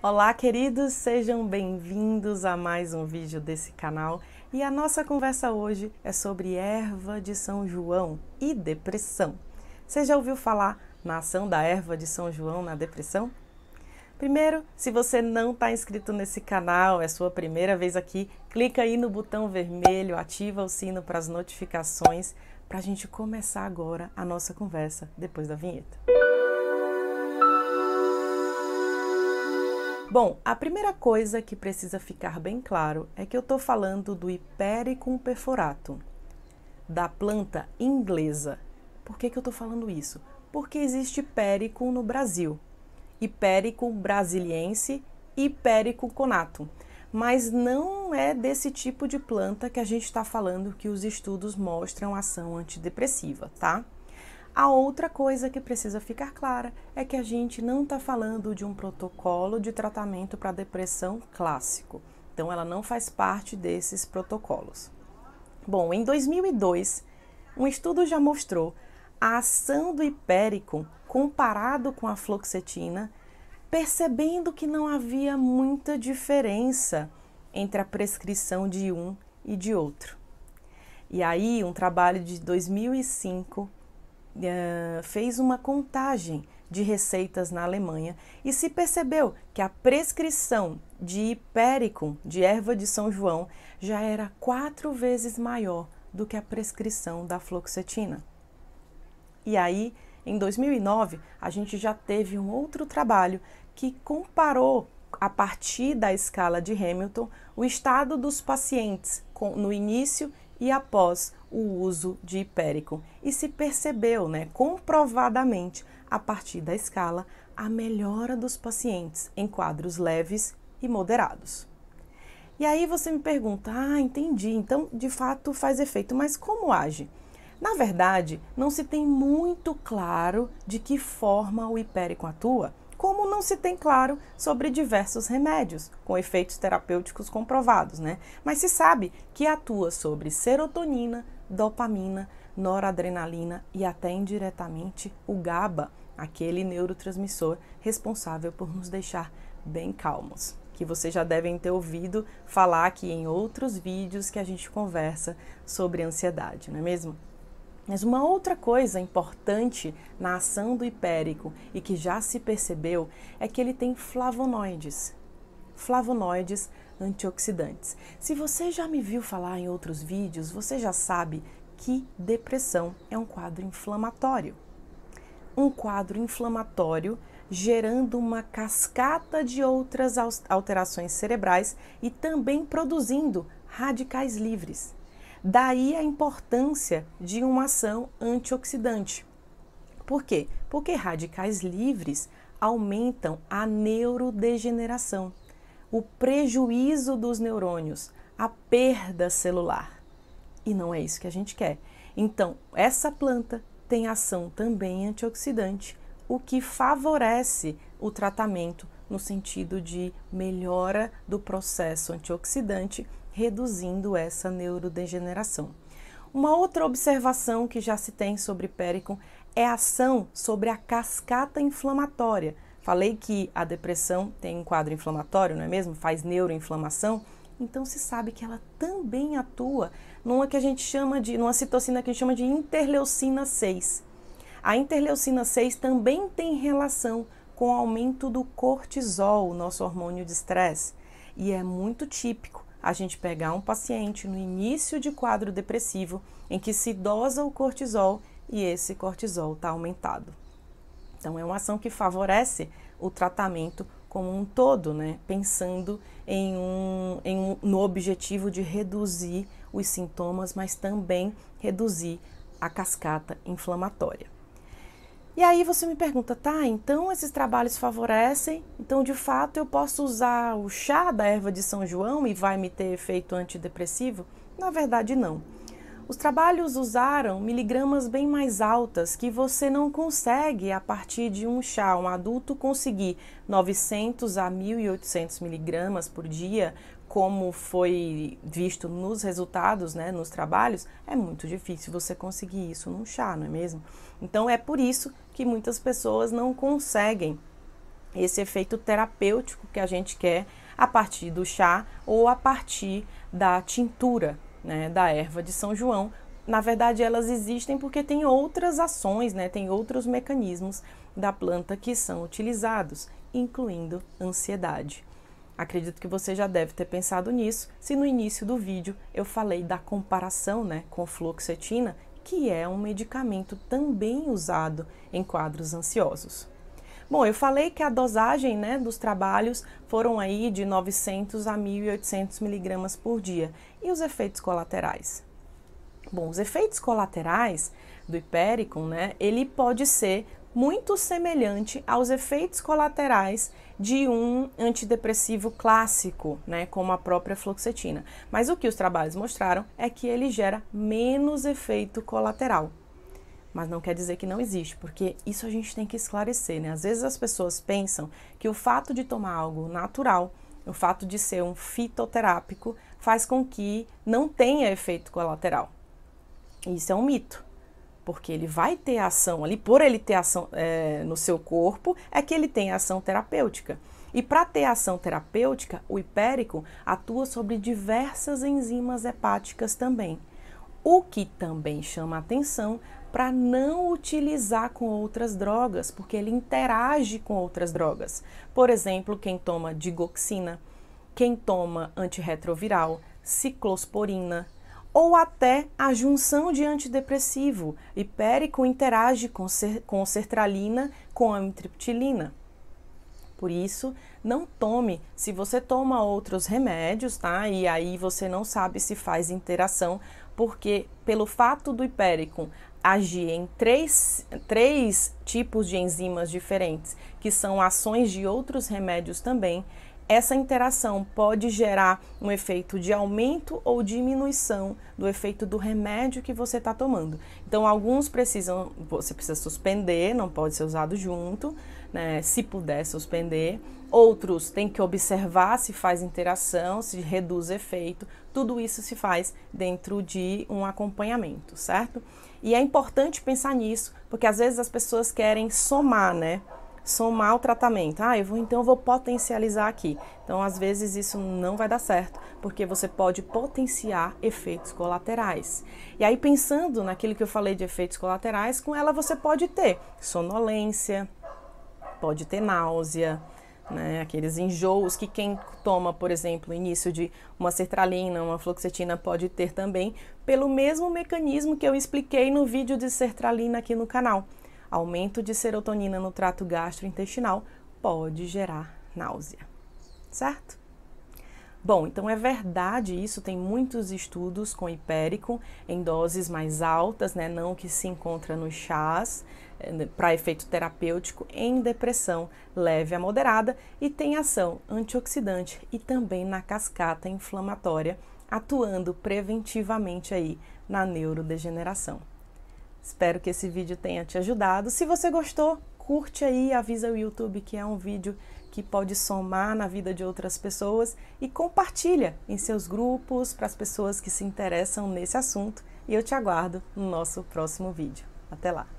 Olá, queridos, sejam bem-vindos a mais um vídeo desse canal. E a nossa conversa hoje é sobre erva de São João e depressão. Você já ouviu falar na ação da erva de São João na depressão? Primeiro, se você não está inscrito nesse canal, é sua primeira vez aqui, clica aí no botão vermelho, ativa o sino para as notificações, para a gente começar agora a nossa conversa depois da vinheta. Música Bom, a primeira coisa que precisa ficar bem claro é que eu estou falando do Hipericum perforato, da planta inglesa. Por que, que eu estou falando isso? Porque existe Hipericum no Brasil, Hipericum brasiliense e Hipericum conato. Mas não é desse tipo de planta que a gente está falando que os estudos mostram ação antidepressiva, tá? A outra coisa que precisa ficar clara é que a gente não está falando de um protocolo de tratamento para depressão clássico. Então, ela não faz parte desses protocolos. Bom, em 2002, um estudo já mostrou a ação do hipérico comparado com a fluoxetina, percebendo que não havia muita diferença entre a prescrição de um e de outro. E aí, um trabalho de 2005 eh, fez uma contagem de receitas na Alemanha e se percebeu que a prescrição de hipericum, de erva de São João, já era quatro vezes maior do que a prescrição da fluoxetina. E aí, em 2009, a gente já teve um outro trabalho que comparou, a partir da escala de Hamilton, o estado dos pacientes no início e após o uso de hipérico. E se percebeu, né, comprovadamente, a partir da escala, a melhora dos pacientes em quadros leves e moderados. E aí você me pergunta: ah, entendi, então de fato faz efeito, mas como age? Na verdade, não se tem muito claro de que forma o hipérico atua, como não se tem claro sobre diversos remédios com efeitos terapêuticos comprovados, né? Mas se sabe que atua sobre serotonina, dopamina, noradrenalina e até indiretamente o GABA, aquele neurotransmissor responsável por nos deixar bem calmos que vocês já devem ter ouvido falar aqui em outros vídeos que a gente conversa sobre ansiedade, não é mesmo? Mas uma outra coisa importante na ação do hipérico e que já se percebeu é que ele tem flavonoides. Flavonoides antioxidantes. Se você já me viu falar em outros vídeos, você já sabe que depressão é um quadro inflamatório. Um quadro inflamatório gerando uma cascata de outras alterações cerebrais e também produzindo radicais livres. Daí a importância de uma ação antioxidante. Por quê? Porque radicais livres aumentam a neurodegeneração, o prejuízo dos neurônios, a perda celular. E não é isso que a gente quer. Então, essa planta tem ação também antioxidante, o que favorece o tratamento no sentido de melhora do processo antioxidante reduzindo essa neurodegeneração. Uma outra observação que já se tem sobre Péricon é a ação sobre a cascata inflamatória. Falei que a depressão tem um quadro inflamatório, não é mesmo? Faz neuroinflamação. Então se sabe que ela também atua numa que a gente chama de, numa citocina que a gente chama de interleucina 6. A interleucina 6 também tem relação com o aumento do cortisol, o nosso hormônio de estresse, e é muito típico a gente pegar um paciente no início de quadro depressivo em que se dosa o cortisol e esse cortisol está aumentado. Então, é uma ação que favorece o tratamento como um todo, né? pensando em um, em um, no objetivo de reduzir os sintomas, mas também reduzir a cascata inflamatória. E aí você me pergunta, tá, então esses trabalhos favorecem, então de fato eu posso usar o chá da erva de São João e vai me ter efeito antidepressivo? Na verdade, não. Os trabalhos usaram miligramas bem mais altas que você não consegue a partir de um chá. Um adulto conseguir 900 a 1.800 miligramas por dia como foi visto nos resultados, né, nos trabalhos, é muito difícil você conseguir isso num chá, não é mesmo? Então é por isso que muitas pessoas não conseguem esse efeito terapêutico que a gente quer a partir do chá ou a partir da tintura, né, da erva de São João. Na verdade, elas existem porque tem outras ações, né, tem outros mecanismos da planta que são utilizados, incluindo ansiedade. Acredito que você já deve ter pensado nisso, se no início do vídeo eu falei da comparação né, com fluoxetina, que é um medicamento também usado em quadros ansiosos. Bom, eu falei que a dosagem né, dos trabalhos foram aí de 900 a 1.800 miligramas por dia. E os efeitos colaterais? Bom, os efeitos colaterais do hipéricon, né, ele pode ser muito semelhante aos efeitos colaterais de um antidepressivo clássico, né, como a própria fluoxetina. Mas o que os trabalhos mostraram é que ele gera menos efeito colateral. Mas não quer dizer que não existe, porque isso a gente tem que esclarecer, né? Às vezes as pessoas pensam que o fato de tomar algo natural, o fato de ser um fitoterápico, faz com que não tenha efeito colateral. Isso é um mito porque ele vai ter ação ali, por ele ter ação é, no seu corpo, é que ele tem ação terapêutica. E para ter ação terapêutica, o hipérico atua sobre diversas enzimas hepáticas também. O que também chama atenção para não utilizar com outras drogas, porque ele interage com outras drogas. Por exemplo, quem toma digoxina, quem toma antirretroviral, ciclosporina, ou até a junção de antidepressivo. Hipérico interage com, com sertralina com amitriptilina. Por isso, não tome. Se você toma outros remédios, tá? E aí você não sabe se faz interação, porque pelo fato do hipérico agir em três, três tipos de enzimas diferentes, que são ações de outros remédios também, essa interação pode gerar um efeito de aumento ou diminuição do efeito do remédio que você está tomando. Então, alguns precisam, você precisa suspender, não pode ser usado junto, né, se puder suspender. Outros têm que observar se faz interação, se reduz efeito. Tudo isso se faz dentro de um acompanhamento, certo? E é importante pensar nisso, porque às vezes as pessoas querem somar, né? somar o tratamento. Ah, eu vou então eu vou potencializar aqui. Então, às vezes isso não vai dar certo, porque você pode potenciar efeitos colaterais. E aí pensando naquilo que eu falei de efeitos colaterais, com ela você pode ter sonolência, pode ter náusea, né, aqueles enjoos que quem toma, por exemplo, início de uma sertralina, uma fluoxetina pode ter também, pelo mesmo mecanismo que eu expliquei no vídeo de sertralina aqui no canal aumento de serotonina no trato gastrointestinal pode gerar náusea, certo? Bom, então é verdade isso, tem muitos estudos com hipérico em doses mais altas, né, não que se encontra nos chás, eh, para efeito terapêutico em depressão leve a moderada e tem ação antioxidante e também na cascata inflamatória, atuando preventivamente aí na neurodegeneração. Espero que esse vídeo tenha te ajudado. Se você gostou, curte aí, avisa o YouTube que é um vídeo que pode somar na vida de outras pessoas e compartilha em seus grupos para as pessoas que se interessam nesse assunto. E eu te aguardo no nosso próximo vídeo. Até lá!